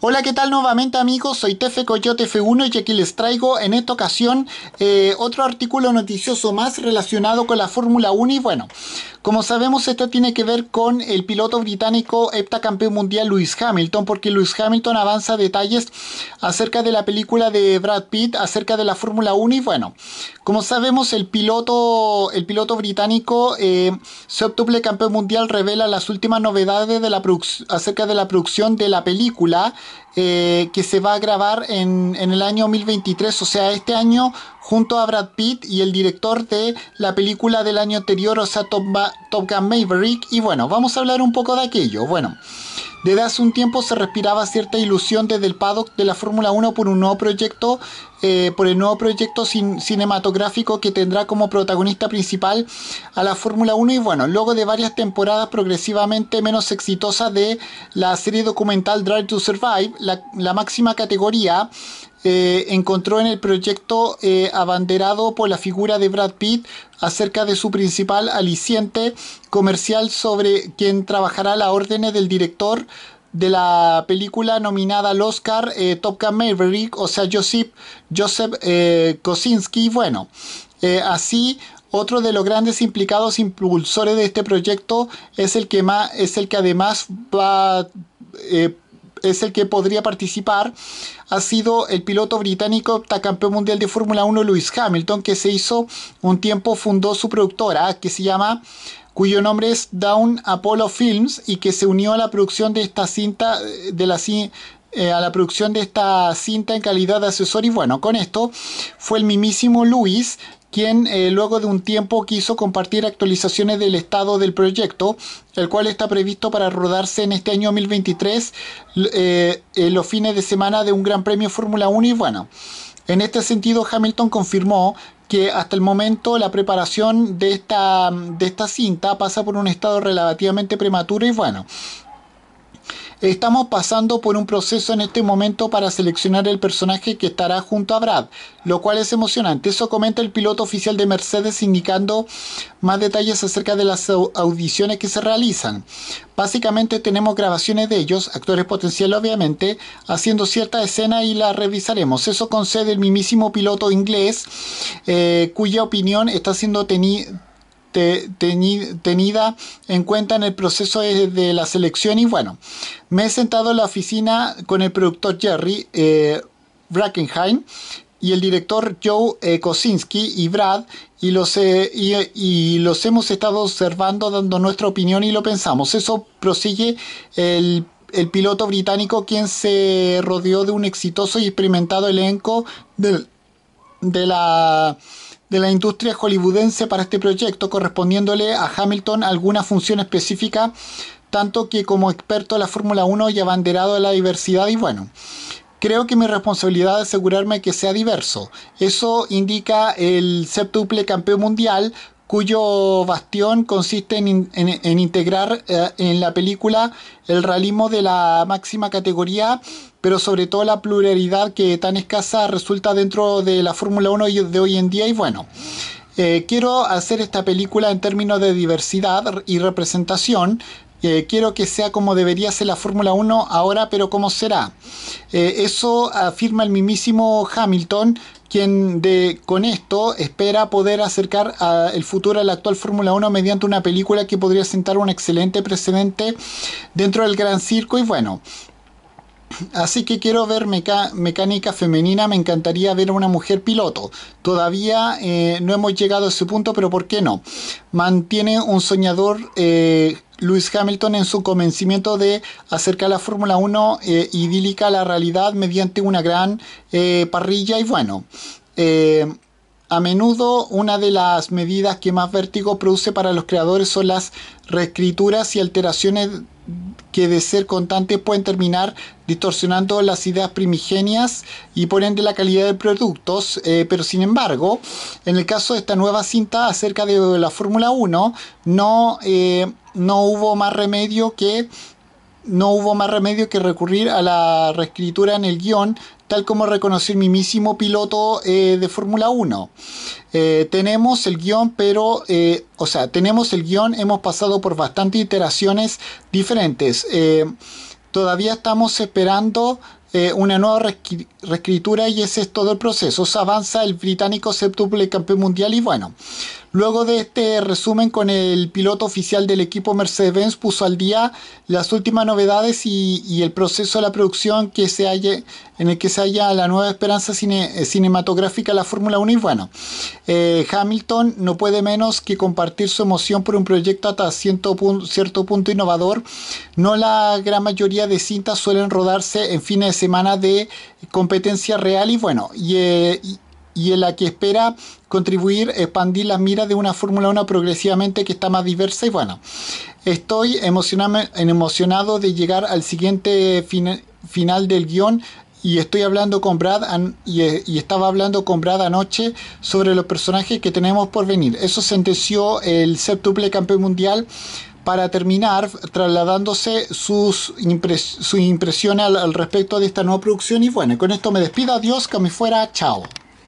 Hola, ¿qué tal nuevamente amigos? Soy Tefe Coyote F1 y aquí les traigo en esta ocasión eh, otro artículo noticioso más relacionado con la Fórmula 1 y bueno, como sabemos, esto tiene que ver con el piloto británico heptacampeón mundial Lewis Hamilton, porque Lewis Hamilton avanza detalles acerca de la película de Brad Pitt, acerca de la Fórmula 1 y bueno, como sabemos, el piloto, el piloto británico eh, septuple campeón mundial revela las últimas novedades de la acerca de la producción de la película eh, que se va a grabar en, el año 2023, o sea, este año, junto a Brad Pitt y el director de la película del año anterior, o sea, Top Gun Maverick. Y bueno, vamos a hablar un poco de aquello. Bueno. Desde hace un tiempo se respiraba cierta ilusión desde el paddock de la Fórmula 1 por un nuevo proyecto, eh, por el nuevo proyecto cinematográfico que tendrá como protagonista principal a la Fórmula 1 y bueno, luego de varias temporadas progresivamente menos exitosas de la serie documental Drive to Survive, la máxima categoría eh, encontró en el proyecto eh, abanderado por la figura de Brad Pitt acerca de su principal aliciente comercial sobre quien trabajará la órdenes del director de la película nominada al Oscar eh, Top Gun Maverick, o sea, Joseph, Joseph eh, Kosinski. Bueno, así otro de los grandes implicados impulsores de este proyecto es el que más, es el que además va es el que podría participar ha sido el piloto británico Campeón mundial de Fórmula 1 Lewis Hamilton, que se hizo un tiempo, fundó su productora que se llama cuyo nombre es Down Apollo Films y que se unió a la producción de esta cinta eh, de la eh, a la producción de esta cinta en calidad de asesor y bueno, con esto fue el mismísimo Luis quien eh, luego de un tiempo quiso compartir actualizaciones del estado del proyecto, el cual está previsto para rodarse en este año 2023, eh, en los fines de semana de un Gran Premio Fórmula 1 y bueno. En este sentido, Hamilton confirmó que hasta el momento la preparación de esta, de esta cinta pasa por un estado relativamente prematuro y bueno, Estamos pasando por un proceso en este momento para seleccionar el personaje que estará junto a Brad, lo cual es emocionante. Eso comenta el piloto oficial de Mercedes indicando más detalles acerca de las audiciones que se realizan. Básicamente tenemos grabaciones de ellos, actores potenciales obviamente, haciendo cierta escena y la revisaremos. Eso concede el mismísimo piloto inglés, eh, cuya opinión está siendo tenida tenida en cuenta en el proceso de, la selección y bueno, me he sentado en la oficina con el productor Jerry eh, Brackenheim y el director Joe eh, Kosinski y Brad y los, los hemos estado observando dando nuestra opinión y lo pensamos. Eso prosigue el piloto británico quien se rodeó de un exitoso y experimentado elenco de la de la industria hollywoodense para este proyecto, correspondiéndole a Hamilton alguna función específica, tanto que como experto de la Fórmula 1 y abanderado de la diversidad, y bueno, creo que mi responsabilidad es asegurarme que sea diverso. Eso indica el septuple campeón mundial cuyo bastión consiste en, integrar eh, en la película el realismo de la máxima categoría, pero sobre todo la pluralidad que tan escasa resulta dentro de la Fórmula 1 de hoy en día. Y bueno, eh, quiero hacer esta película en términos de diversidad y representación, eh, quiero que sea como debería ser la Fórmula 1 ahora, pero ¿cómo será? Eh, eso afirma el mismísimo Hamilton, quien de, con esto espera poder acercar el futuro a la actual Fórmula 1 mediante una película que podría sentar un excelente precedente dentro del gran circo y bueno. Así que quiero ver mecánica femenina, me encantaría ver a una mujer piloto. Todavía eh, no hemos llegado a ese punto, pero ¿por qué no? Mantiene un soñador Lewis Hamilton en su convencimiento de acerca la Fórmula 1 eh, idílica a la realidad mediante una gran eh, parrilla y bueno. Eh, a menudo una de las medidas que más vértigo produce para los creadores son las reescrituras y alteraciones que de ser constantes pueden terminar distorsionando las ideas primigenias y poniendo la calidad de productos, eh, pero sin embargo, en el caso de esta nueva cinta acerca de la Fórmula 1, no, eh, no hubo más remedio que no hubo más remedio que recurrir a la reescritura en el guión, tal como reconoció el mismísimo piloto eh, de Fórmula 1. Eh, tenemos el guión, pero, eh, o sea, tenemos el guión, hemos pasado por bastantes iteraciones diferentes. todavía estamos esperando una nueva reescritura y ese es todo el proceso. avanza el británico septuple campeón mundial y bueno, Luego de este resumen con el piloto oficial del equipo Mercedes-Benz puso al día las últimas novedades y, el proceso de la producción que se halle, en el que se halla la nueva esperanza eh, cinematográfica de la Fórmula 1 y bueno, eh, Hamilton no puede menos que compartir su emoción por un proyecto hasta cierto punto, innovador. No la gran mayoría de cintas suelen rodarse en fines de semana de competencia real y bueno, eh, y en la que espera contribuir, expandir las miras de una Fórmula 1 progresivamente que está más diversa y bueno, estoy emocionado de llegar al siguiente final del guión y estoy hablando con Brad y, estaba hablando con Brad anoche sobre los personajes que tenemos por venir. Eso sentenció el septuple campeón mundial para terminar trasladándose sus, su al, al, respecto de esta nueva producción. Y bueno, con esto me despido, adiós, que me fuera, chao.